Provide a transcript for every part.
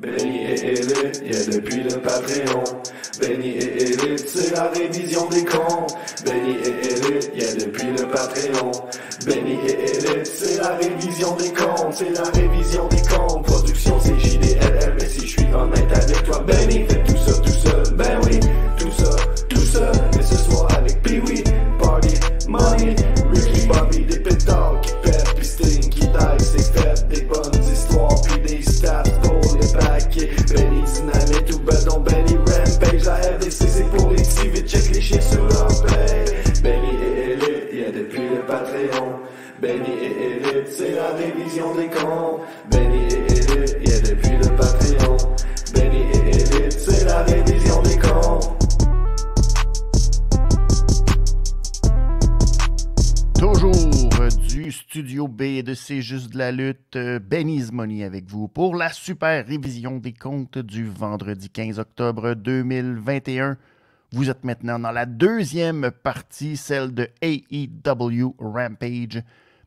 Béni et y y'a depuis le Patreon. Béni et Elite, c'est la révision des comptes. béni et y y'a depuis le Patreon. Béni et Elite, c'est la révision des comptes. C'est la révision des comptes. Production CJDLL, et si je suis honnête avec toi, béni, fais tout seul, tout seul. Ben oui, tout seul, tout seul. c'est pour les civils, check les chiens sur leur paye. Benny et Elite, y'a depuis le Patreon. Benny et Elite, c'est la révision des camps Benny et Elite, y'a depuis le Patreon. Studio B de C juste de la lutte. Euh, Benny's Money avec vous pour la super révision des comptes du vendredi 15 octobre 2021. Vous êtes maintenant dans la deuxième partie, celle de AEW Rampage.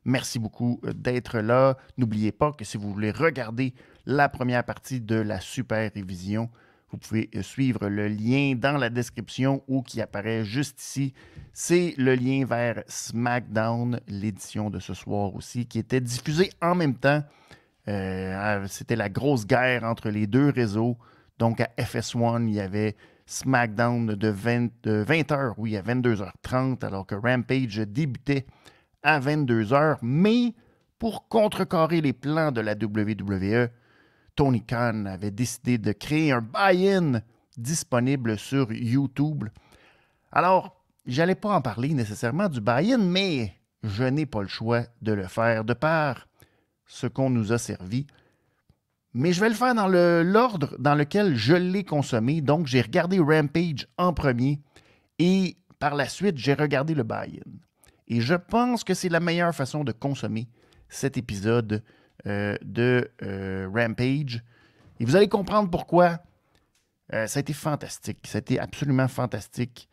Merci beaucoup euh, d'être là. N'oubliez pas que si vous voulez regarder la première partie de la super révision, vous pouvez euh, suivre le lien dans la description ou qui apparaît juste ici. C'est le lien vers SmackDown, l'édition de ce soir aussi, qui était diffusée en même temps. Euh, c'était la grosse guerre entre les deux réseaux. Donc à FS1, il y avait SmackDown de de 20h, oui, à 22h30, alors que Rampage débutait à 22h. Mais pour contrecarrer les plans de la WWE, Tony Khan avait décidé de créer un buy-in disponible sur YouTube. Alors, j'allais pas en parler nécessairement du buy-in, mais je n'ai pas le choix de le faire de par ce qu'on nous a servi. Mais je vais le faire dans l'ordre dans lequel je l'ai consommé. Donc, j'ai regardé Rampage en premier et par la suite, j'ai regardé le buy-in. Et je pense que c'est la meilleure façon de consommer cet épisode euh, de euh, Rampage. Et vous allez comprendre pourquoi. Euh, ça a été fantastique. Ça a été absolument fantastique.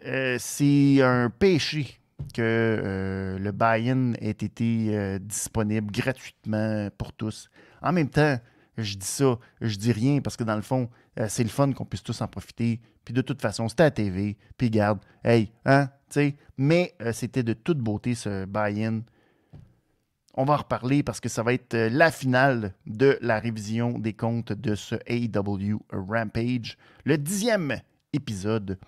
c'est un péché que le buy-in ait été disponible gratuitement pour tous. En même temps, je dis ça, je dis rien parce que dans le fond, c'est le fun qu'on puisse tous en profiter. Puis de toute façon, c'était à TV. Puis garde, hey, hein, tu sais. Mais c'était de toute beauté ce buy-in. On va en reparler parce que ça va être euh, la finale de la révision des comptes de ce AW e Rampage, le dixième épisode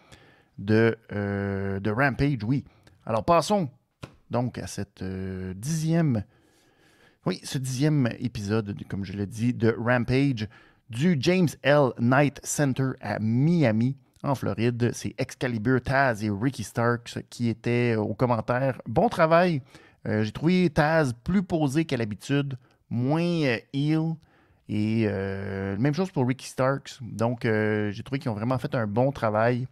de, euh, de Rampage, oui. Alors passons donc à cette euh, dixième, oui, ce dixième épisode, comme je l'ai dit, de Rampage du James L. Knight Center à Miami, en Floride. C'est Excalibur, Taz et Ricky Starks qui étaient aux commentaires. Bon travail euh, j'ai trouvé Taz plus posé qu'à l'habitude, moins euh, heal. Et euh, même chose pour Ricky Starks. Donc, j'ai trouvé qu'ils ont vraiment fait un bon travail.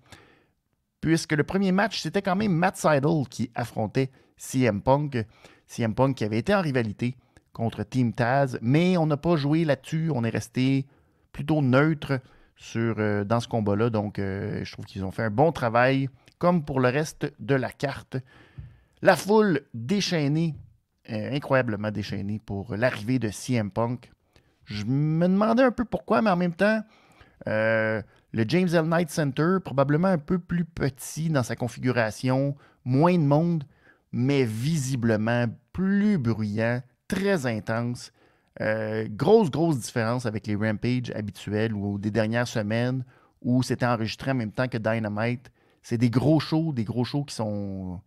Puisque le premier match, c'était quand même Matt Seidel qui affrontait CM Punk. CM Punk qui avait été en rivalité contre Team Taz. Mais on n'a pas joué là-dessus. On est resté plutôt neutre sur, dans ce combat-là. Donc, je trouve qu'ils ont fait un bon travail, comme pour le reste de la carte. La foule déchaînée, euh, incroyablement déchaînée pour l'arrivée de CM Punk. Je me demandais un peu pourquoi, mais en même temps, euh, le James L. Knight Center, probablement un peu plus petit dans sa configuration, moins de monde, mais visiblement plus bruyant, très intense. Euh, grosse, grosse différence avec les Rampage habituels ou des dernières semaines où c'était enregistré en même temps que Dynamite. C'est des gros shows, des gros shows qui sont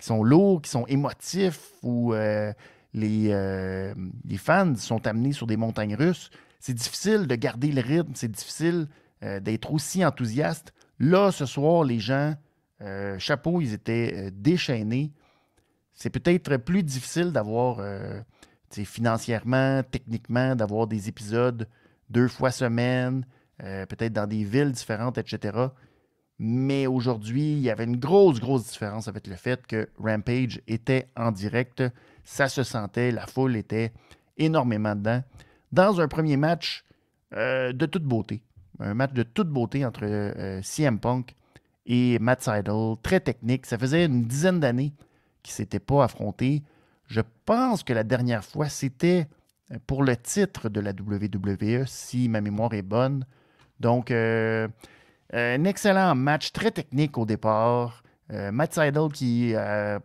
qui sont lourds, qui sont émotifs, où euh, les, euh, les, fans sont amenés sur des montagnes russes. C'est difficile de garder le rythme, c'est difficile euh, d'être aussi enthousiaste. Là, ce soir, les gens, chapeau, ils étaient déchaînés. C'est peut-être plus difficile d'avoir, financièrement, techniquement, d'avoir des épisodes deux fois semaine, peut-être dans des villes différentes, etc. Mais aujourd'hui, il y avait une grosse, grosse différence avec le fait que Rampage était en direct. Ça se sentait, la foule était énormément dedans. Dans un premier match euh, de toute beauté, un match de toute beauté entre euh, CM Punk et Matt Seidel, très technique. Ça faisait une dizaine d'années qu'ils ne s'étaient pas affrontés. Je pense que la dernière fois, c'était pour le titre de la WWE, si ma mémoire est bonne. Donc, euh, euh, un excellent match, très technique au départ. Euh, Matt Seidel qui euh,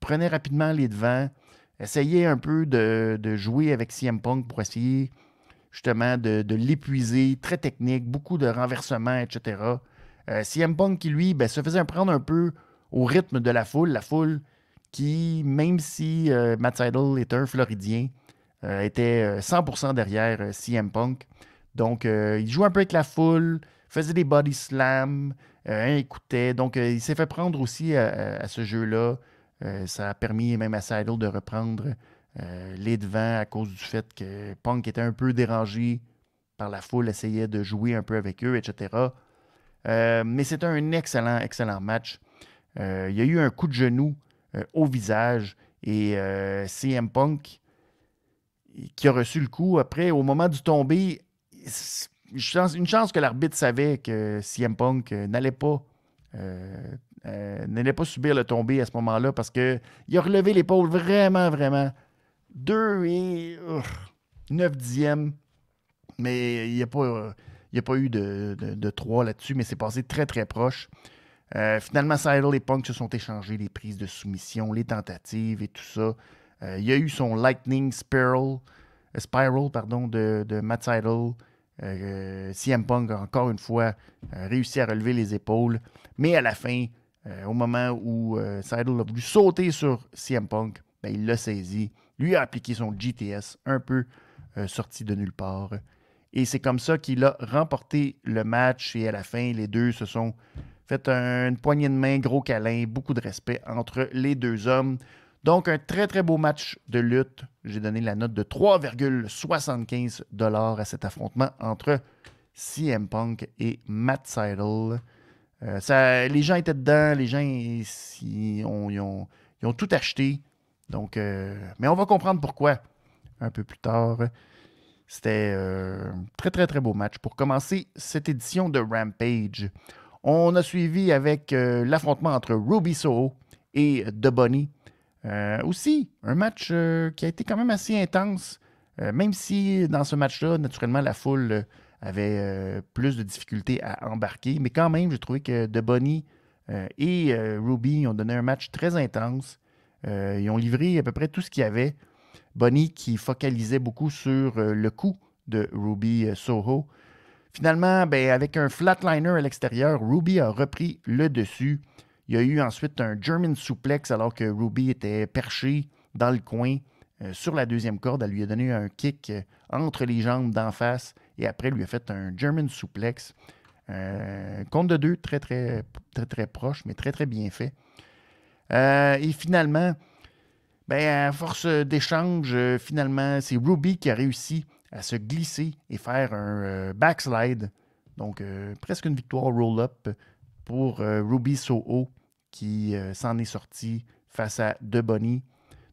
prenait rapidement les devants, essayait un peu de, jouer avec CM Punk pour essayer justement de, l'épuiser, très technique, beaucoup de renversements, etc. CM Punk qui, lui, ben, se faisait prendre un peu au rythme de la foule. La foule qui, même si Matt Seidel est un Floridien, était 100% derrière CM Punk. Donc, il joue un peu avec la foule, faisait des body slams, euh, hein, écoutait. Donc, euh, il s'est fait prendre aussi euh, à, ce jeu-là. Euh, ça a permis même à Seidel de reprendre les devants à cause du fait que Punk était un peu dérangé par la foule, essayait de jouer un peu avec eux, etc. mais c'était un excellent, excellent match. il y a eu un coup de genou au visage et CM Punk qui a reçu le coup. Après, au moment du tombé, une chance que l'arbitre savait que CM Punk euh, n'allait pas euh, euh, pas subir le tombé à ce moment-là parce qu'il a relevé l'épaule vraiment, vraiment. 2 et 9 dixièmes. Mais il n'y a, a, pas eu de, de, 3 là-dessus, mais c'est passé très, très proche. finalement, Seidel et Punk se sont échangés les prises de soumission, les tentatives et tout ça. il y a eu son Lightning Spiral, Spiral pardon, de, de Matt Seidel. Euh, CM Punk a encore une fois euh, réussi à relever les épaules, mais à la fin, euh, au moment où Seidel a voulu sauter sur CM Punk, ben, il l'a saisi, lui a appliqué son GTS un peu sorti de nulle part. Et c'est comme ça qu'il a remporté le match et à la fin, les deux se sont fait une poignée de main, gros câlin, beaucoup de respect entre les deux hommes. Donc, un très, très beau match de lutte. J'ai donné la note de 3,75 à cet affrontement entre CM Punk et Matt Seidel. Euh, ça, les gens étaient dedans, les gens ont, tout acheté. Donc, euh, mais on va comprendre pourquoi un peu plus tard. C'était un euh, très, très, très beau match pour commencer cette édition de Rampage. On a suivi avec l'affrontement entre Ruby Soho et The Bunny euh, aussi, un match euh, qui a été quand même assez intense, euh, même si dans ce match-là, naturellement, la foule avait plus de difficultés à embarquer. Mais quand même, j'ai trouvé que De Bonnie et Ruby ont donné un match très intense. ils ont livré à peu près tout ce qu'il y avait. Bonnie qui focalisait beaucoup sur le coup de Ruby Soho. Finalement, ben, avec un flatliner à l'extérieur, Ruby a repris le dessus. Il y a eu ensuite un German suplex alors que Ruby était perché dans le coin euh, sur la deuxième corde. Elle lui a donné un kick euh, entre les jambes d'en face et après lui a fait un German suplex. Euh, compte de deux, très, très, très, très proche, mais très, très bien fait. et finalement, ben, à force d'échange, finalement, c'est Ruby qui a réussi à se glisser et faire un backslide. Donc, presque une victoire roll-up pour euh, Ruby Soho qui euh, s'en est sorti face à Bonny.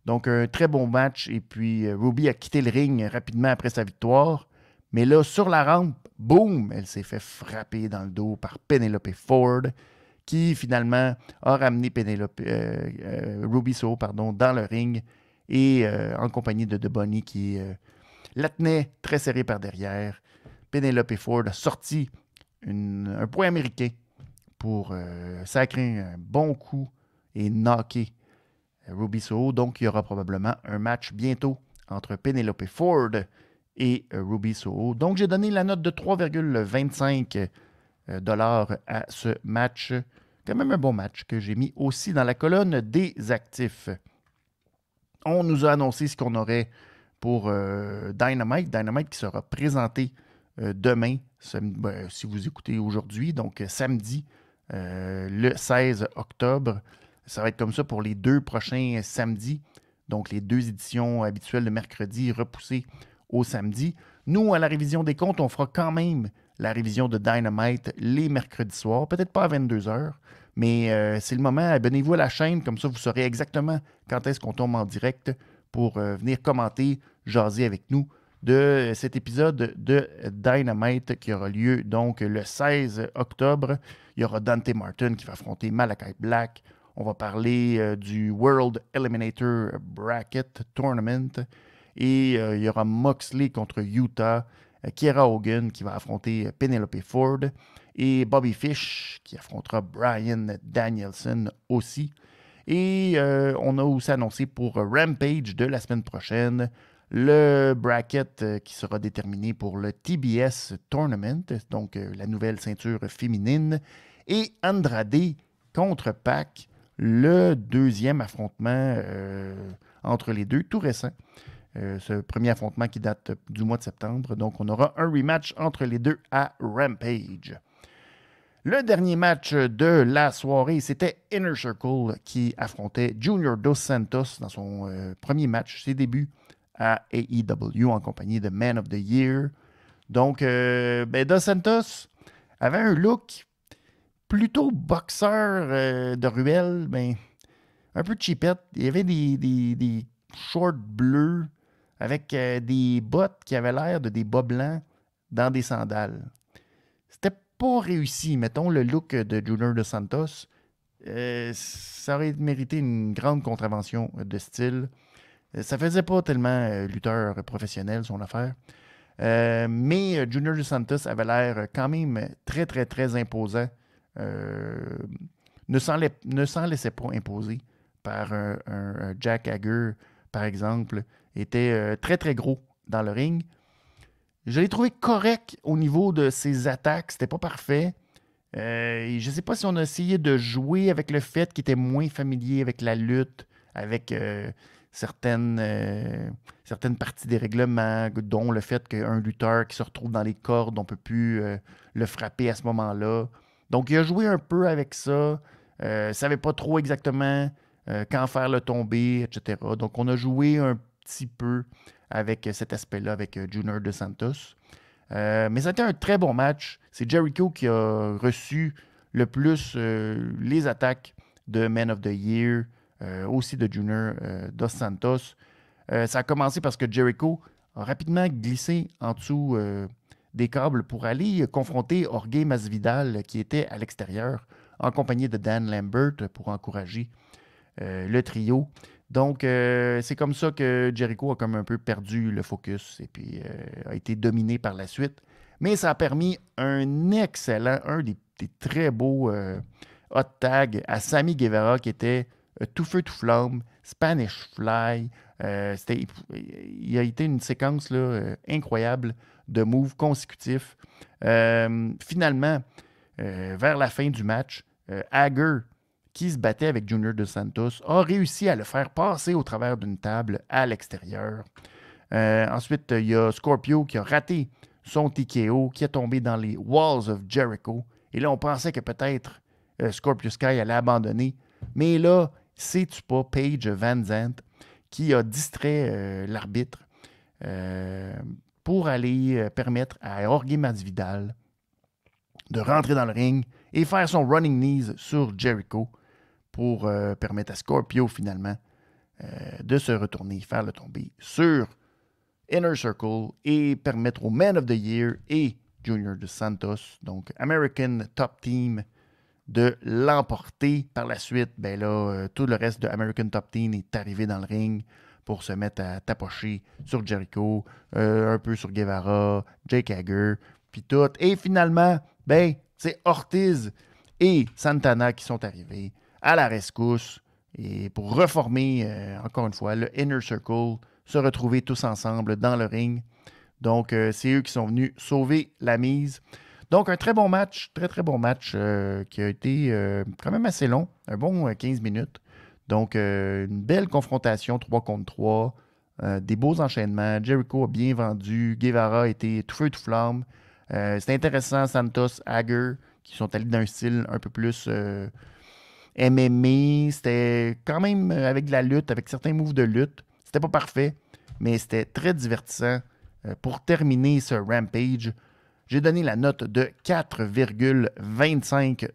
Donc un très bon match et puis euh, Ruby a quitté le ring rapidement après sa victoire. Mais là, sur la rampe, boum, elle s'est fait frapper dans le dos par Penelope Ford qui finalement a ramené Ruby Soho pardon, dans le ring et en compagnie de Bonny, qui la tenait très serrée par derrière. Penelope Ford a sorti un point américain pour euh, sacrer un bon coup et knocker euh, Ruby Soho. Donc, il y aura probablement un match bientôt entre Penelope Ford et euh, Ruby Soho. Donc, j'ai donné la note de 3,25 dollars à ce match. Quand même un bon match que j'ai mis aussi dans la colonne des actifs. On nous a annoncé ce qu'on aurait pour Dynamite. Dynamite qui sera présenté demain, ben, si vous écoutez aujourd'hui, donc samedi euh, le 16 octobre. Ça va être comme ça pour les deux prochains samedis. Donc, les deux éditions habituelles de mercredi repoussées au samedi. Nous, à la révision des comptes, on fera quand même la révision de Dynamite les mercredis soirs, peut-être pas à 22h, mais euh, c'est le moment. Abonnez-vous à la chaîne, comme ça vous saurez exactement quand est-ce qu'on tombe en direct pour euh, venir commenter, jaser avec nous de cet épisode de Dynamite qui aura lieu donc le 16 octobre. Il y aura Dante Martin qui va affronter Malakai Black. On va parler euh, du World Eliminator Bracket Tournament. Et euh, il y aura Moxley contre Utah. Euh, Kiera Hogan qui va affronter Penelope Ford. Et Bobby Fish qui affrontera Brian Danielson aussi. Et on a aussi annoncé pour Rampage de la semaine prochaine le bracket euh, qui sera déterminé pour le TBS Tournament, donc euh, la nouvelle ceinture féminine, et Andrade contre Pac, le deuxième affrontement euh, entre les deux, tout récent. ce premier affrontement qui date du mois de septembre. Donc, on aura un rematch entre les deux à Rampage. Le dernier match de la soirée, c'était Inner Circle qui affrontait Junior Dos Santos dans son premier match, ses débuts à AEW en compagnie de Man of the Year. Donc, euh, ben, Santos avait un look plutôt boxeur euh, de ruelle, mais ben, un peu cheapette. Il y avait des, shorts bleus avec euh, des bottes qui avaient l'air de des bas blancs dans des sandales. C'était pas réussi, mettons, le look de Junior de Santos. Euh, ça aurait mérité une grande contravention de style. Euh, ça faisait pas tellement euh, lutteur professionnel, son affaire. Euh, mais Junior DeSantis Santos avait l'air quand même très, très, très imposant. ne s'en laissait pas imposer par un, Jack Hager, par exemple. Était très, très gros dans le ring. Je l'ai trouvé correct au niveau de ses attaques. C'était pas parfait. je ne sais pas si on a essayé de jouer avec le fait qu'il était moins familier avec la lutte, avec certaines, euh, certaines parties des règlements, dont le fait qu'un lutteur qui se retrouve dans les cordes, on ne peut plus euh, le frapper à ce moment-là. Donc, il a joué un peu avec ça. ne euh, savait pas trop exactement quand faire le tomber, etc. Donc, on a joué un petit peu avec cet aspect-là avec Junior De Santos. mais c'était un très bon match. C'est Jericho qui a reçu le plus les attaques de Man of the Year, euh, aussi de Junior euh, Dos Santos. Euh, ça a commencé parce que Jericho a rapidement glissé en dessous des câbles pour aller confronter Orgue Masvidal qui était à l'extérieur en compagnie de Dan Lambert pour encourager le trio. Donc, c'est comme ça que Jericho a comme un peu perdu le focus et puis a été dominé par la suite. Mais ça a permis un excellent, un des, très beaux hot tags à Sammy Guevara qui était euh, tout Feu, Tout Flamme, Spanish Fly. Euh, il a été une séquence là, euh, incroyable de moves consécutifs. Euh, finalement, vers la fin du match, Hager, qui se battait avec Junior de Santos, a réussi à le faire passer au travers d'une table à l'extérieur. ensuite, il y a Scorpio qui a raté son TKO, qui est tombé dans les Walls of Jericho. Et là, on pensait que peut-être Scorpio Sky allait abandonner. Mais là, c'est-tu pas Paige Van Zandt qui a distrait euh, l'arbitre euh, pour aller euh, permettre à Jorge Madvidal de rentrer dans le ring et faire son running knees sur Jericho pour permettre à Scorpio finalement de se retourner, faire le tomber sur Inner Circle et permettre au Man of the Year et Junior de Santos, donc American Top Team, de l'emporter par la suite. Ben là, euh, tout le reste de American Top Team est arrivé dans le ring pour se mettre à tapocher sur Jericho, euh, un peu sur Guevara, Jake Hager, puis tout. Et finalement, ben, c'est Ortiz et Santana qui sont arrivés à la rescousse et pour reformer, euh, encore une fois, le Inner Circle, se retrouver tous ensemble dans le ring. Donc, c'est eux qui sont venus sauver la mise. Donc, un très bon match, très, très bon match euh, qui a été euh, quand même assez long, un bon 15 euh, minutes. Donc, une belle confrontation 3 contre 3, des beaux enchaînements. Jericho a bien vendu, Guevara a été tout feu, tout flamme. C'était intéressant, Santos, Hager, qui sont allés d'un style un peu plus. MMA, c'était quand même avec de la lutte, avec certains moves de lutte. C'était pas parfait, mais c'était très divertissant. pour terminer ce Rampage, j'ai donné la note de 4,25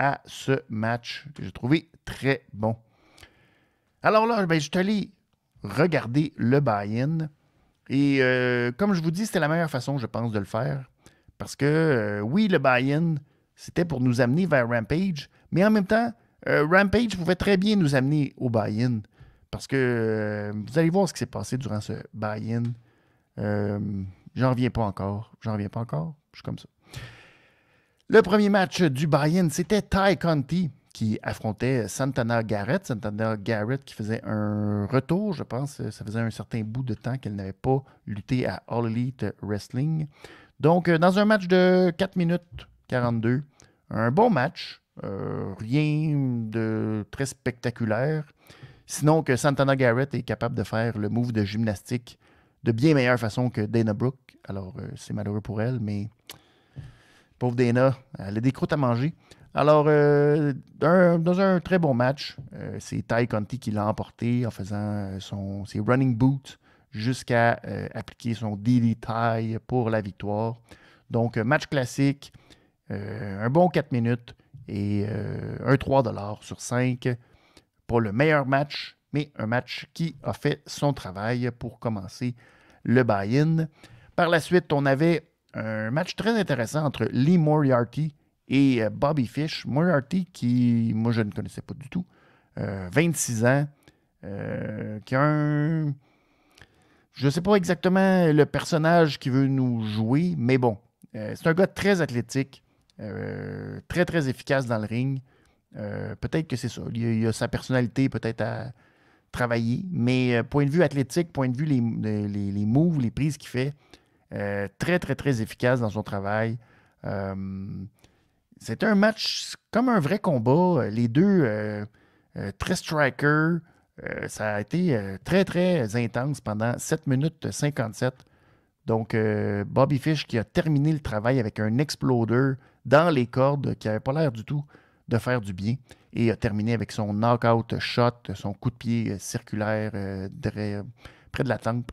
à ce match que j'ai trouvé très bon. Alors là, ben, je suis allé regarder le buy-in. Et euh, comme je vous dis, c'était la meilleure façon, je pense, de le faire. Parce que euh, oui, le buy-in, c'était pour nous amener vers Rampage. Mais en même temps, euh, Rampage pouvait très bien nous amener au buy-in. Parce que vous allez voir ce qui s'est passé durant ce buy-in. J'en reviens pas encore. J'en reviens pas encore. Je suis comme ça. Le premier match du Bayern, c'était Ty Conti qui affrontait Santana Garrett. Santana Garrett qui faisait un retour, je pense. Ça faisait un certain bout de temps qu'elle n'avait pas lutté à All Elite Wrestling. Donc, euh, dans un match de 4 minutes 42, un bon match. Euh, rien de très spectaculaire. Sinon que Santana Garrett est capable de faire le move de gymnastique de bien meilleure façon que Dana Brooke. Alors, euh, c'est malheureux pour elle, mais pauvre Dana, elle a des croûtes à manger. Alors, euh, dans un très bon match, euh, c'est Ty Conti qui l'a emporté en faisant son, ses running boots jusqu'à appliquer son daily tie pour la victoire. Donc, match classique, un bon 4 minutes et un 3 sur 5 pour le meilleur match mais un match qui a fait son travail pour commencer le buy-in. Par la suite, on avait un match très intéressant entre Lee Moriarty et euh, Bobby Fish. Moriarty, qui, moi, je ne connaissais pas du tout, 26 euh, ans, euh, qui a un. Je ne sais pas exactement le personnage qui veut nous jouer, mais bon, c'est un gars très athlétique, très, très efficace dans le ring. peut-être que c'est ça. Il, y a sa personnalité, peut-être à travaillé. Mais euh, point de vue athlétique, point de vue les, les, les moves, les prises qu'il fait, euh, très, très, très efficace dans son travail. Euh, c'est un match comme un vrai combat. Les deux, très strikers. ça a été très, très intense pendant 7 minutes 57. Donc, Bobby Fish qui a terminé le travail avec un explodeur dans les cordes qui n'avait pas l'air du tout de faire du bien et a terminé avec son knockout shot, son coup de pied euh, circulaire euh, près de la tempe.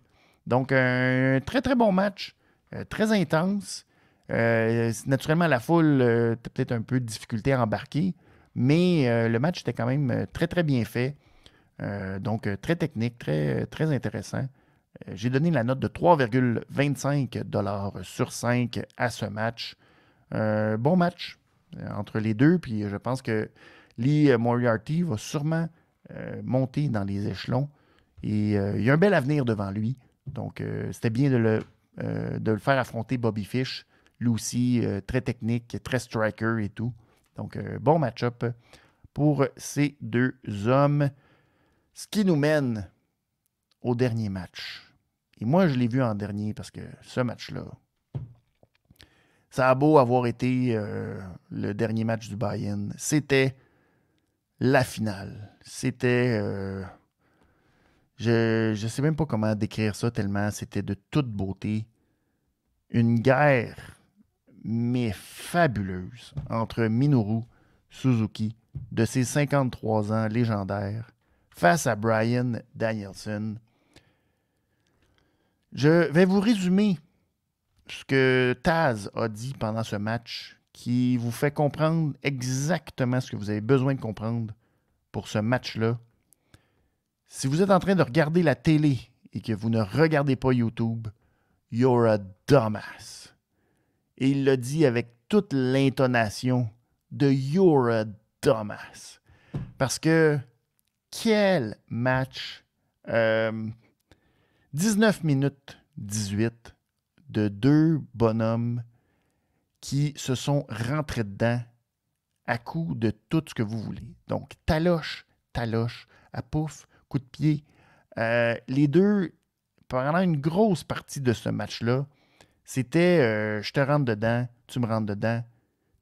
Donc, un très très bon match, euh, très intense. naturellement, la foule a peut-être un peu de difficulté à embarquer, mais le match était quand même très très bien fait. donc, très technique, très, très intéressant. J'ai donné la note de 3,25 sur 5 à ce match. bon match, euh, entre les deux. Puis euh, je pense que Lee euh, Moriarty va sûrement monter dans les échelons. Et il y a un bel avenir devant lui. Donc, c'était bien de le, de le faire affronter Bobby Fish. Lui aussi, très technique, très striker et tout. Donc, bon match-up pour ces deux hommes. Ce qui nous mène au dernier match. Et moi, je l'ai vu en dernier parce que ce match-là, ça a beau avoir été euh, le dernier match du Bayern, c'était la finale. C'était. Euh, je ne sais même pas comment décrire ça tellement c'était de toute beauté. Une guerre, mais fabuleuse, entre Minoru Suzuki, de ses 53 ans légendaires, face à Brian Danielson. Je vais vous résumer ce que Taz a dit pendant ce match qui vous fait comprendre exactement ce que vous avez besoin de comprendre pour ce match-là. Si vous êtes en train de regarder la télé et que vous ne regardez pas YouTube, you're a dumbass. Et il l'a dit avec toute l'intonation de you're a dumbass. Parce que quel match! 19 euh, minutes 18 de deux bonhommes qui se sont rentrés dedans à coup de tout ce que vous voulez. Donc, taloche, taloche, à pouf, coup de pied. Euh, les deux, pendant une grosse partie de ce match-là, c'était euh, je te rentre dedans, tu me rentres dedans,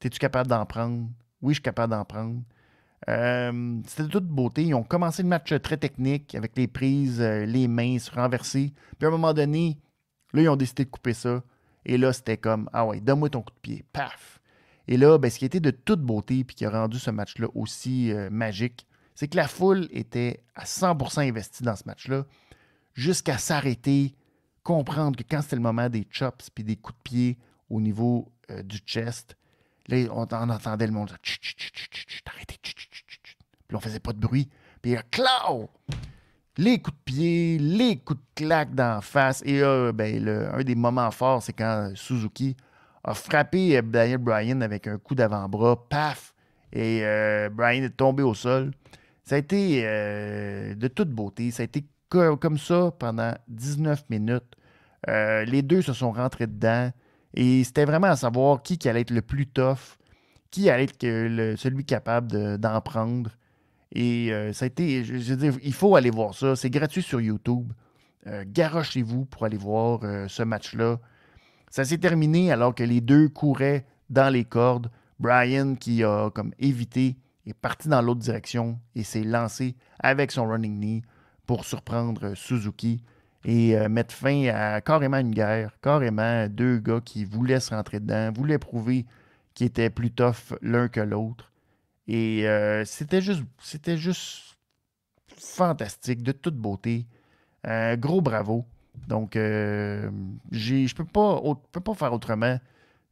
es tu capable d'en prendre? Oui, je suis capable d'en prendre. Euh, c'était toute beauté. Ils ont commencé le match très technique avec les prises, les mains se renverser. Puis à un moment donné, Là, ils ont décidé de couper ça. Et là, c'était comme Ah ouais, donne-moi ton coup de pied. Paf! Et là, ce qui était de toute beauté puis qui a rendu ce match-là aussi magique, c'est que la foule était à 100% investie dans ce match-là, jusqu'à s'arrêter, comprendre que quand c'était le moment des chops puis des coups de pied au niveau du chest, là, on, entendait le monde chut. puis on faisait pas de bruit, puis claw! les coups de pied, les coups de claque d'en face. Et euh, ben, un des moments forts, c'est quand Suzuki a frappé Daniel Bryan avec un coup d'avant-bras. Paf! Et Brian euh, Bryan est tombé au sol. Ça a été euh, de toute beauté. Ça a été comme ça pendant 19 minutes. les deux se sont rentrés dedans. Et c'était vraiment à savoir qui, allait être le plus tough, qui allait être celui capable d'en prendre. Et euh, ça a été, je, veux dire, il faut aller voir ça. C'est gratuit sur YouTube. garrochez euh, Garochez-vous pour aller voir euh, ce match-là. Ça s'est terminé alors que les deux couraient dans les cordes. Brian, qui a comme évité, est parti dans l'autre direction et s'est lancé avec son running knee pour surprendre Suzuki et mettre fin à carrément une guerre, carrément deux gars qui voulaient se rentrer dedans, voulaient prouver qu'ils étaient plus tough l'un que l'autre. Et euh, c'était juste, c'était juste fantastique, de toute beauté. Un euh, gros bravo. Donc, euh, je peux pas, peux pas faire autrement.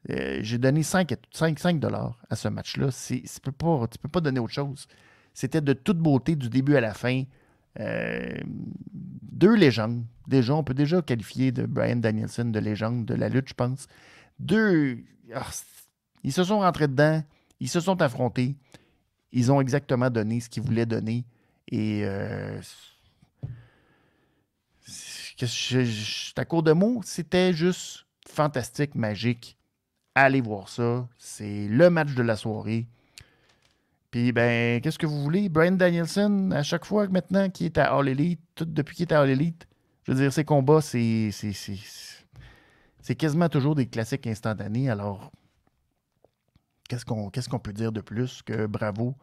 J'ai donné 5, 5, 5 à ce match-là. Tu ne peux, pas, donner autre chose. C'était de toute beauté du début à la fin. deux légendes. Déjà, on peut déjà qualifier de Brian Danielson de légende de la lutte, je pense. Deux. Ah, ils se sont rentrés dedans ils se sont affrontés. Ils ont exactement donné ce qu'ils voulaient donner. Et euh, c'est à court de mots, c'était juste fantastique, magique. Allez voir ça. C'est le match de la soirée. Puis, ben, qu'est-ce que vous voulez? Brian Danielson, à chaque fois maintenant qui est à All Elite, tout depuis qu'il est à All Elite, je veux dire, ses combats, c'est... c'est quasiment toujours des classiques instantanés. Alors, qu'est-ce qu'on peut dire de plus que bravo?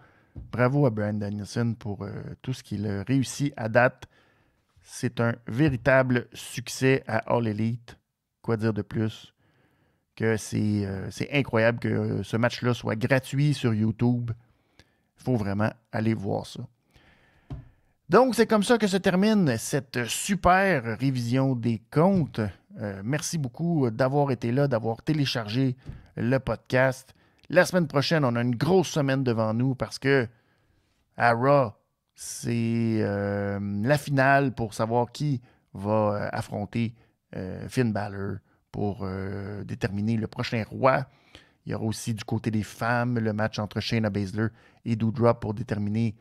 Bravo à Brian Danielson pour euh, tout ce qu'il a réussi à date. C'est un véritable succès à All Elite. Quoi dire de plus? Que c'est euh, incroyable que euh, ce match-là soit gratuit sur YouTube. Il faut vraiment aller voir ça. Donc, c'est comme ça que se termine cette super révision des comptes. merci beaucoup d'avoir été là, d'avoir téléchargé le podcast. La semaine prochaine, on a une grosse semaine devant nous parce que à Raw, c'est euh, la finale pour savoir qui va euh, affronter euh, Finn Balor pour déterminer le prochain roi. Il y aura aussi du côté des femmes le match entre Shayna Baszler et Doudrop pour déterminer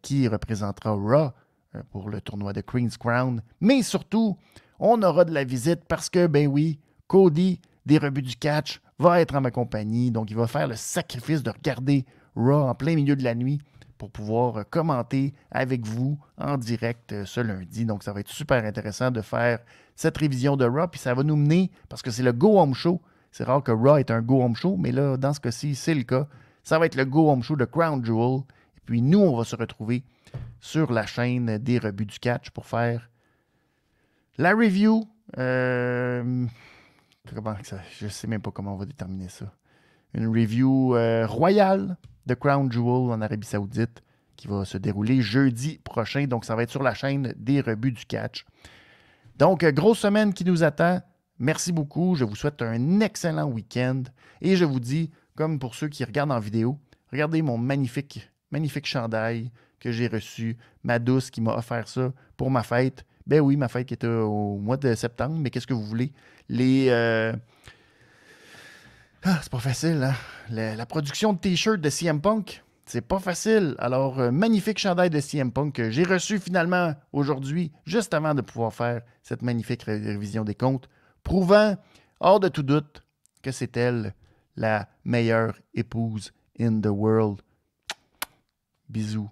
qui représentera Raw pour le tournoi de Queen's Crown. Mais surtout, on aura de la visite parce que, ben oui, Cody, des rebuts du catch, va être en ma compagnie. Donc, il va faire le sacrifice de regarder Raw en plein milieu de la nuit pour pouvoir euh, commenter avec vous en direct euh, ce lundi. Donc, ça va être super intéressant de faire cette révision de Raw. Puis ça va nous mener, parce que c'est le Go Home Show. C'est rare que Raw est un Go Home Show, mais là, dans ce cas-ci, c'est le cas. Ça va être le Go Home Show de Crown Jewel. Et puis nous, on va se retrouver sur la chaîne des rebuts du catch pour faire la review. Euh je ne sais même pas comment on va déterminer ça. Une review euh, royale de Crown Jewel en Arabie Saoudite qui va se dérouler jeudi prochain. Donc, ça va être sur la chaîne des rebuts du catch. Donc, euh, grosse semaine qui nous attend. Merci beaucoup. Je vous souhaite un excellent week-end. Et je vous dis, comme pour ceux qui regardent en vidéo, regardez mon magnifique, magnifique chandail que j'ai reçu. Ma douce qui m'a offert ça pour ma fête. Ben oui, ma fête qui était euh, au mois de septembre, mais qu'est-ce que vous voulez? Les. Euh, ah, c'est pas facile, hein? la, production de t shirt de CM Punk, c'est pas facile. Alors, euh, magnifique chandail de CM Punk que j'ai reçu finalement aujourd'hui, juste avant de pouvoir faire cette magnifique révision des comptes, prouvant, hors de tout doute, que c'est elle la meilleure épouse in the world. Bisous.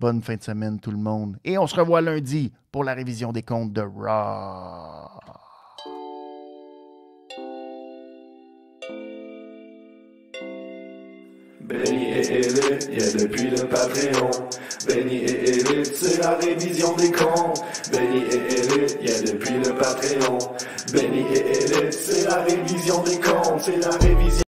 Bonne fin de semaine tout le monde. Et on se revoit lundi pour la révision des comptes de Raw. Benny et élite y depuis le Patreon. Benny et c'est la révision des comptes. Benny et élite y a depuis le Patreon. Benny et Elite, c'est la révision des comptes. C'est la révision.